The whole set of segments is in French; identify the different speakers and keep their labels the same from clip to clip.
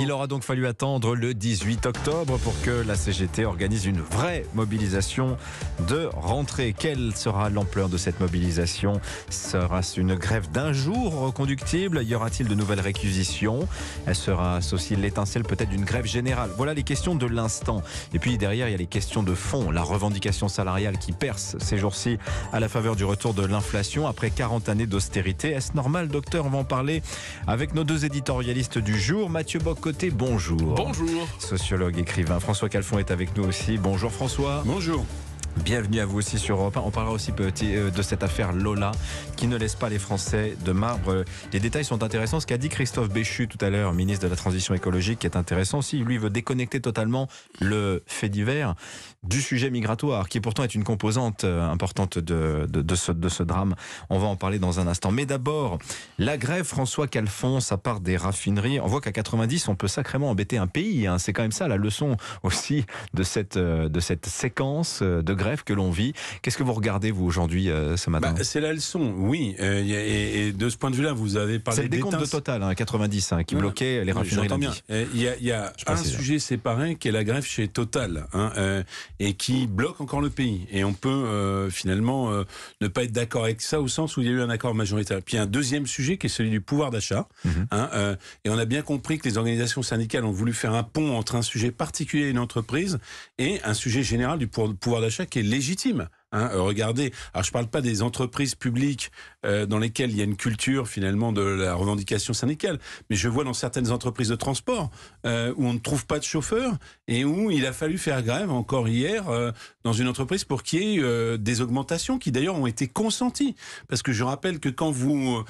Speaker 1: Il aura donc fallu attendre le 18 octobre pour que la CGT organise une vraie mobilisation de rentrée. Quelle sera l'ampleur de cette mobilisation Sera-ce une grève d'un jour reconductible Y aura-t-il de nouvelles réquisitions Elle sera aussi l'étincelle peut-être d'une grève générale Voilà les questions de l'instant. Et puis derrière, il y a les questions de fond, la revendication salariale qui perce ces jours-ci à la faveur du retour de l'inflation après 40 années d'austérité. Est-ce normal, docteur On va en parler avec nos deux éditorialistes du jour, Mathieu Bock Côté, bonjour. Bonjour. Sociologue, écrivain. François Calfon est avec nous aussi. Bonjour François. Bonjour. Bienvenue à vous aussi sur Europe 1. On parlera aussi euh, de cette affaire Lola qui ne laisse pas les Français de marbre. Les détails sont intéressants. Ce qu'a dit Christophe Béchu tout à l'heure, ministre de la Transition écologique, qui est intéressant aussi. Lui veut déconnecter totalement le fait divers du sujet migratoire, qui pourtant est une composante euh, importante de, de, de, ce, de ce drame. On va en parler dans un instant. Mais d'abord, la grève François Calfon, ça part des raffineries. On voit qu'à 90, on peut sacrément embêter un pays. Hein. C'est quand même ça la leçon aussi de cette, euh, de cette séquence de grève grève que l'on vit. Qu'est-ce que vous regardez, vous, aujourd'hui, euh, ce matin bah, C'est
Speaker 2: la leçon, oui. Euh, et, de ce point de vue-là, vous avez parlé. C'est le décompte de Total, hein, 90, hein, qui bloquait les raffineries. J'entends bien. Il euh, y a, un sujet séparé qui est la grève chez Total hein, et qui bloque encore le pays. Et on peut finalement ne pas être d'accord avec ça au sens où il y a eu un accord majoritaire. Puis un deuxième sujet qui est celui du pouvoir d'achat. Mhm. Hein, et on a bien compris que les organisations syndicales ont voulu faire un pont entre un sujet particulier d'une une entreprise et un sujet général du pouvoir d'achat qui est légitime. Hein. Euh, regardez, je ne parle pas des entreprises publiques euh, dans lesquelles il y a une culture finalement de la revendication syndicale, mais je vois dans certaines entreprises de transport euh, où on ne trouve pas de chauffeur et où il a fallu faire grève encore hier dans une entreprise pour qu'il y ait des augmentations qui d'ailleurs ont été consenties. Parce que je rappelle que quand vous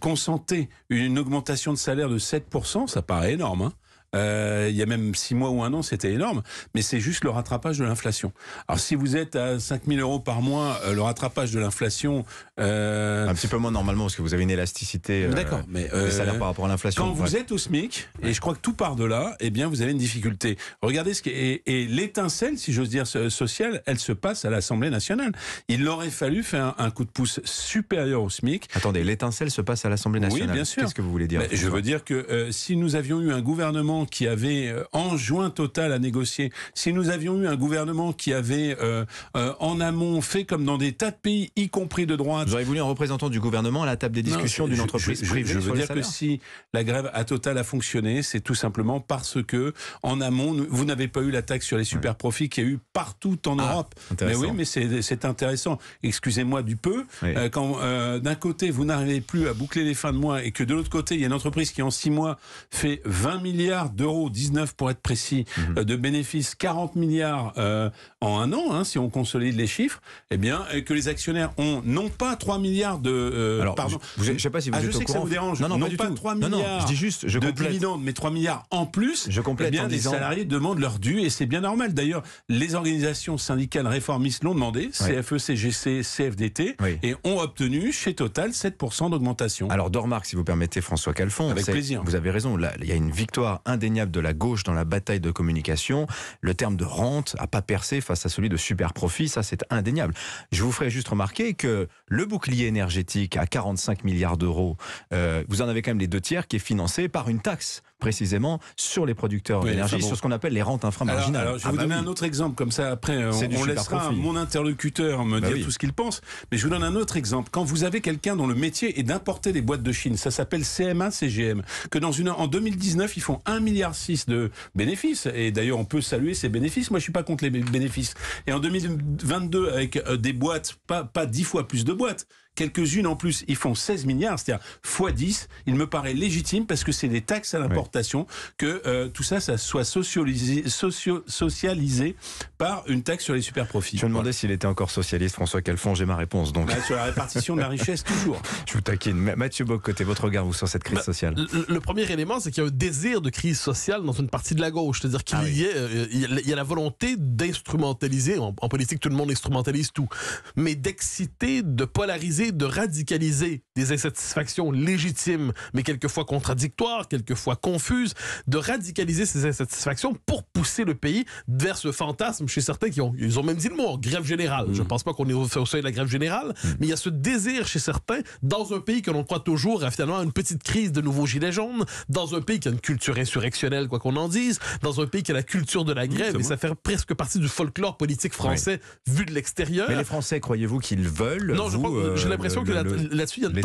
Speaker 2: consentez une augmentation de salaire de 7%, ça paraît énorme. Hein. Euh, il y a même six mois ou un an, c'était énorme, mais c'est juste le rattrapage de l'inflation. Alors si vous êtes à 5000 euros par mois, euh, le rattrapage de l'inflation... Euh, un petit peu moins normalement, parce que vous avez une élasticité D'accord, mais des salaires par rapport à l'inflation. Quand vous êtes au SMIC, et je crois que tout part de là, eh bien vous avez une difficulté. Regardez ce qui est... Et, l'étincelle, si j'ose dire, sociale, elle se passe à l'Assemblée nationale. Il aurait fallu faire un, coup de pouce supérieur au SMIC. Attendez, l'étincelle se passe à l'Assemblée nationale. Oui, bien sûr. Qu'est-ce que vous voulez dire Je veux dire que si nous avions eu un gouvernement qui avait euh, enjoint Total à négocier, si nous avions eu un gouvernement qui avait euh, euh, en amont fait comme dans des tas de pays, y compris de droite. J'aurais voulu un représentant du gouvernement à la table des discussions d'une entreprise je, privée. Je veux dire que si la grève à Total a fonctionné, c'est tout simplement parce que en amont, vous n'avez pas eu la taxe sur les super profits qu'il y a eu partout en ah, Europe. Mais oui, mais c'est intéressant. Excusez-moi du peu. quand d'un côté vous n'arrivez plus à boucler les fins de mois et que de l'autre côté il y a une entreprise qui en six mois fait 20 milliards d'euros, 19 pour être précis, mhm. euh, de bénéfices, 40 milliards euh, en un an, hein, si on consolide les chiffres, et eh bien, euh, que les actionnaires ont non pas 3 milliards de. Alors, pardon.
Speaker 1: Je sais pas si vous ah, êtes que ça vous dérange. Non, non, pas, 3 milliards non, je dis juste, je de complète.
Speaker 2: mais 3 milliards en plus. Je complète. Eh bien, les salariés demandent leur dû et c'est bien normal. D'ailleurs, les organisations syndicales réformistes l'ont demandé, CFE, CGC, CFDT, et ont obtenu chez Total 7% d'augmentation. Alors, deux si vous permettez, François Calfon. Avec plaisir. Vous avez raison, il y a une victoire
Speaker 1: indéniable de la gauche dans la bataille de communication. Le terme de rente a pas percé face à celui de super profit, ça c'est indéniable. Je vous ferai juste remarquer que le bouclier énergétique à 45 milliards d'euros, euh, vous en avez quand même les deux tiers qui est financé par une taxe précisément sur les producteurs d'énergie, sur ce qu'on appelle les rentes inframarginales. Alors, je ah vais vous bah donner un
Speaker 2: autre exemple, comme ça après on, laissera mon interlocuteur me bah dire tout ce qu'il pense, mais je vous donne un autre exemple. Quand vous avez quelqu'un dont le métier est d'importer des boîtes de Chine, ça s'appelle CMA-CGM, que dans une, en 2019 ils font 1 million milliards de bénéfices. Et d'ailleurs, on peut saluer ces bénéfices. Moi, je suis pas contre les bénéfices. Et en 2022, avec euh, des boîtes, pas, pas 10 fois plus de boîtes Quelques-unes en plus, ils font 16 milliards, c'est-à-dire x 10. Il me paraît légitime parce que c'est des taxes à l'importation que euh, tout ça, ça soit socialisé, socialisé par une taxe sur les super profits. Je me demandais s'il était encore socialiste, François Calfon, j'ai ma réponse. Donc. Bah,
Speaker 3: sur la répartition de la richesse, toujours.
Speaker 1: Je vous taquine. Mathieu Bocoté, votre regard vous, sur cette crise bah, sociale
Speaker 3: le, premier élément, c'est qu'il y a un désir de crise sociale dans une partie de la gauche. C'est-à-dire qu'il ah euh, y, a la volonté d'instrumentaliser. en politique, tout le monde instrumentalise tout. Mais d'exciter, de polariser de radicaliser des insatisfactions légitimes, mais quelquefois contradictoires, quelquefois confuses, de radicaliser ces insatisfactions pour pousser le pays vers ce fantasme chez certains qui ont, ils ont même dit le mot, grève générale. Je ne mm. pense pas qu'on est au, seuil de la grève générale, mm. mais il y a ce désir chez certains, dans un pays que l'on croit toujours à finalement une petite crise de nouveaux gilets jaunes, dans un pays qui a une culture insurrectionnelle, quoi qu'on en dise, dans un pays qui a la culture de la grève, et ça fait presque partie du folklore politique français vu de l'extérieur. Mais les Français, croyez-vous qu'ils veulent Non, j'ai euh, l'impression que là-dessus, il y a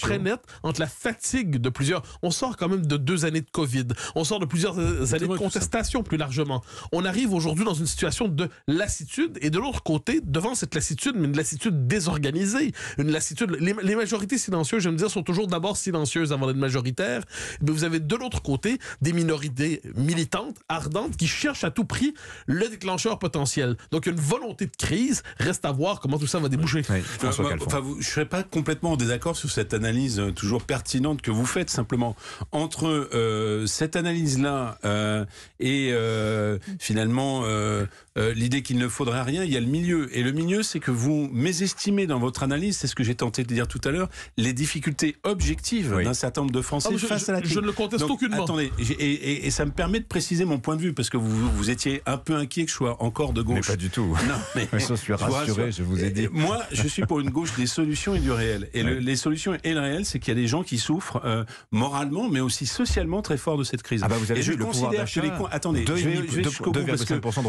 Speaker 3: très nette entre la fatigue de plusieurs. On sort quand même de deux années de Covid. On sort de plusieurs euh, années de contestation plus largement. On arrive aujourd'hui dans une situation de lassitude et de l'autre côté, devant cette lassitude, mais une lassitude désorganisée, une lassitude. Les, majorités silencieuses, je me dire, sont toujours d'abord silencieuses avant d'être majoritaires. Mais vous avez de l'autre côté des minorités militantes, ardentes, qui cherchent à tout prix le déclencheur potentiel. Donc, une volonté de crise. Reste à voir comment tout ça va déboucher. Euh, je ne serais pas complètement en désaccord
Speaker 2: sous sur cette analyse euh, toujours pertinente que vous faites simplement entre euh, cette analyse-là euh, et finalement l'idée qu'il ne faudrait rien, il y a le milieu. Et le milieu, c'est que vous mésestimez dans votre analyse, c'est ce que j'ai tenté de dire tout à l'heure, les difficultés objectives d'un certain nombre de Français ah, face à la crise. Je ne le conteste aucune aucunement. Attendez, et, ça me permet de préciser mon point de vue, parce que vous, vous étiez un peu inquiet que je sois encore de gauche. Mais pas du tout. Non, mais, je suis rassuré, je vous ai dit. Moi, je suis pour une gauche des solutions et du réel. Et le, solution est le réel, c'est qu'il y a des gens qui souffrent euh, moralement, mais aussi socialement très fort de cette crise. Ah bah vous avez et vu je considère que les attendez, jusqu'au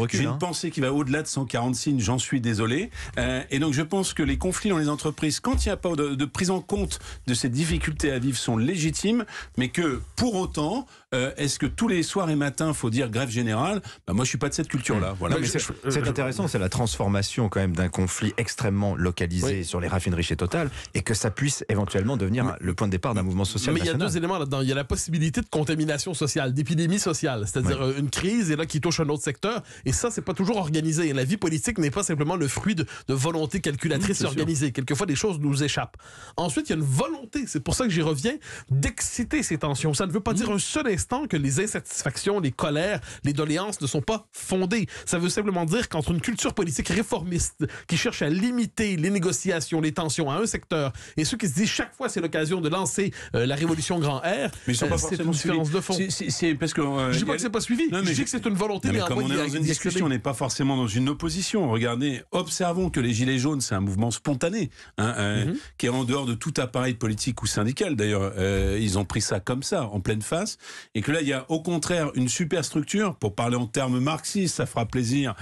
Speaker 2: j'ai une hein. pensée qui va au-delà de 140 signes. J'en suis désolé. Euh, et donc je pense que les conflits dans les entreprises, quand il n'y a pas de, prise en compte de ces difficultés à vivre, sont légitimes, mais que pour autant, euh, est-ce que tous les soirs et matins, faut dire grève générale bah, Moi, je ne suis pas de cette culture-là. Voilà. C'est
Speaker 1: intéressant, c'est la transformation quand même d'un conflit extrêmement localisé sur les raffineries chez Total et que ça puisse éventuellement devenir le point de départ d'un mouvement social. Mais il y a deux
Speaker 3: éléments là-dedans. Il y a la possibilité de contamination sociale, d'épidémie sociale, c'est-à-dire euh, une crise et là qui touche un autre secteur. Et ça, c'est pas toujours organisé. la vie politique n'est pas simplement le fruit de, de volonté calculatrice organisée. Quelquefois, des choses nous échappent. Ensuite, il y a une volonté, c'est pour ça que j'y reviens, d'exciter ces tensions. Ça ne veut pas dire un seul instant que les insatisfactions, les colères, les doléances ne sont pas fondées. Ça veut simplement dire qu'entre une culture politique réformiste qui cherche à limiter les négociations, les tensions à un secteur et ceux qui se chaque fois c'est l'occasion de lancer euh, la révolution grand R. Mais euh, pas c'est une différence de fond. C'est parce que euh, je dis pas que c'est pas suivi. je dis que c'est une volonté. comme on est dans une discussion,
Speaker 2: on n'est pas forcément dans une opposition. Regardez, observons que les gilets jaunes c'est un mouvement spontané hein, mhm. qui est en dehors de tout appareil politique ou syndical. D'ailleurs, ils ont pris ça comme ça en pleine face et que là il y a au contraire une superstructure pour parler en termes marxistes, ça fera plaisir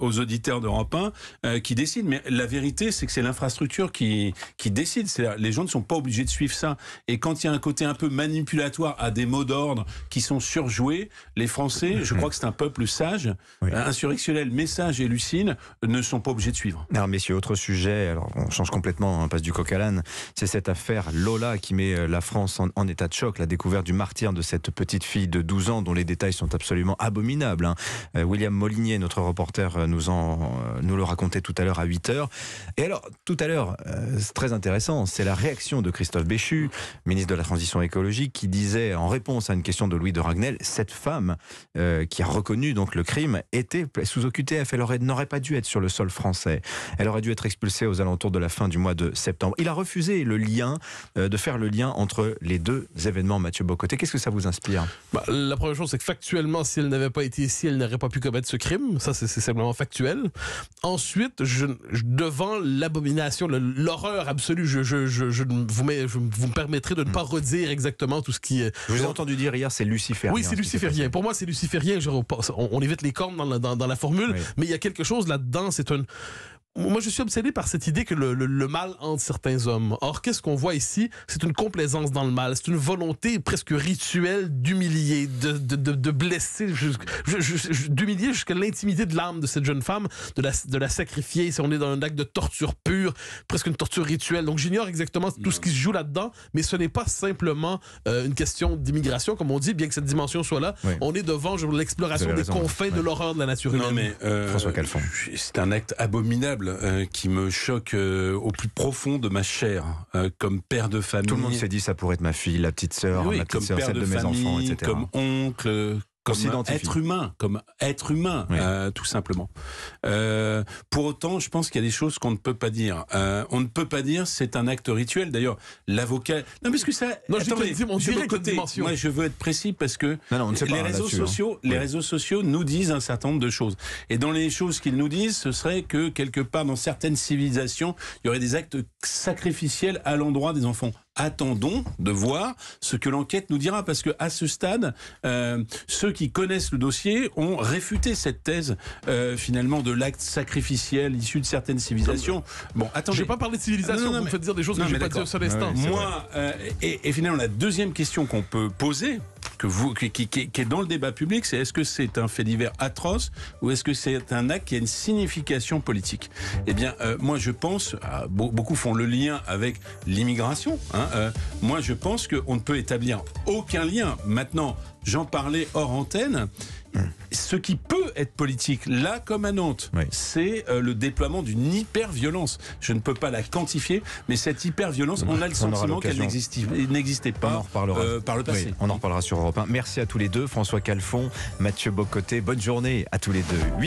Speaker 2: aux auditeurs d'Europe 1 qui décident. Mais la vérité c'est que c'est l'infrastructure qui qui décide. C'est les gens ne sont pas obligés de suivre ça. Et quand il y a un côté un peu manipulatoire à des mots d'ordre qui sont surjoués, les Français, je crois que c'est un peuple sage, insurrectionnel, mais sage et lucide, ne sont pas obligés de suivre.
Speaker 1: Alors, messieurs, autre sujet, alors on change complètement, hein, on passe du coq à l'âne, c'est cette affaire Lola qui met euh, la France en, état de choc, la découverte du martyr de cette petite fille de 12 ans dont les détails sont absolument abominables. Hein. Euh, William Molinier, notre reporter, euh, nous, en, nous le racontait tout à l'heure à 8h. Et alors, tout à l'heure, c'est très intéressant, c'est la réaction de Christophe Béchu, ministre de la Transition écologique, qui disait en réponse à une question de Louis de Ragnel, cette femme euh, qui a reconnu donc le crime était sous OQTF. Elle n'aurait pas dû être sur le sol français. Elle aurait dû être expulsée aux alentours de la fin du mois de septembre. Il a refusé le lien, euh, de faire le lien entre les deux événements, Mathieu Bocoté. Qu'est-ce que ça vous inspire
Speaker 3: bah, La première chose, c'est que factuellement, si elle n'avait pas été ici, elle n'aurait pas pu commettre ce crime. Ça, c'est simplement factuel. Ensuite, je, devant l'abomination, l'horreur absolue, je, je je, vous, mets, me de ne pas redire exactement tout ce qui. Euh, je vous ai entendu dire hier, c'est luciférien. Oui, c'est luciférien. Pour moi, c'est luciférien. On, on, évite les cornes dans la, formule, mais il y a quelque chose là-dedans. C'est un moi, je suis obsédé par cette idée que le, mal hante certains hommes. Or, qu'est-ce qu'on voit ici C'est une complaisance dans le mal, c'est une volonté presque rituelle d'humilier, de, de, de, blesser, d'humilier jusqu'à l'intimité de l'âme de cette jeune femme, de la, de la sacrifier. on est dans un acte de torture pure, presque une torture rituelle. Donc, j'ignore exactement tout ce qui se joue là-dedans, mais ce n'est pas simplement euh, une question d'immigration, comme on dit, bien que cette dimension soit là. On est devant l'exploration des confins de l'horreur de la nature humaine. Non, mais,
Speaker 2: euh, François Calfon. C'est un acte abominable euh, qui me choque euh, au plus profond de ma chair, euh, comme père de famille. Tout le monde s'est dit ça pourrait être ma fille, la petite sœur, la petite sœur, celle de, mes enfants, etc. Comme oncle, comme être humain, comme être humain, euh, tout simplement. Euh, pour autant, je pense qu'il y a des choses qu'on ne peut pas dire. Euh, on ne peut pas dire c'est un acte rituel. D'ailleurs, l'avocat. Non, est-ce que ça. Non, je, côté, moi, je veux être précis parce que les réseaux hein. sociaux, les réseaux sociaux nous disent un certain nombre de choses. Et dans les choses qu'ils nous disent, ce serait que quelque part dans certaines civilisations, il y aurait des actes sacrificiels à l'endroit des enfants attendons de voir ce que l'enquête nous dira, parce que à ce stade, euh, ceux qui connaissent le dossier ont réfuté cette thèse euh, finalement de l'acte sacrificiel issu de certaines civilisations. Euh, bon, attendez. Je vais pas parler de civilisation. vous me faites dire des choses que je pas dit sur l'instant. moi, et, et finalement la deuxième question qu'on peut poser que qui, est dans le débat public, c'est est-ce que c'est un fait divers atroce ou est-ce que c'est un acte qui a une signification politique Eh bien, euh, moi je pense, ah, beaucoup font le lien avec l'immigration. Hein, euh, moi je pense qu'on ne peut établir aucun lien. Maintenant, j'en parlais hors antenne. Hum. Ce qui peut être politique. Là, comme à Nantes, c'est euh, le déploiement d'une hyper-violence. Je ne peux pas la quantifier, mais cette hyper-violence, on a le sentiment qu'elle n'existait pas euh, par le passé.
Speaker 1: on en reparlera sur Europe 1. Merci à tous les deux, François Calfon, Mathieu Bocoté. Bonne journée à tous les deux.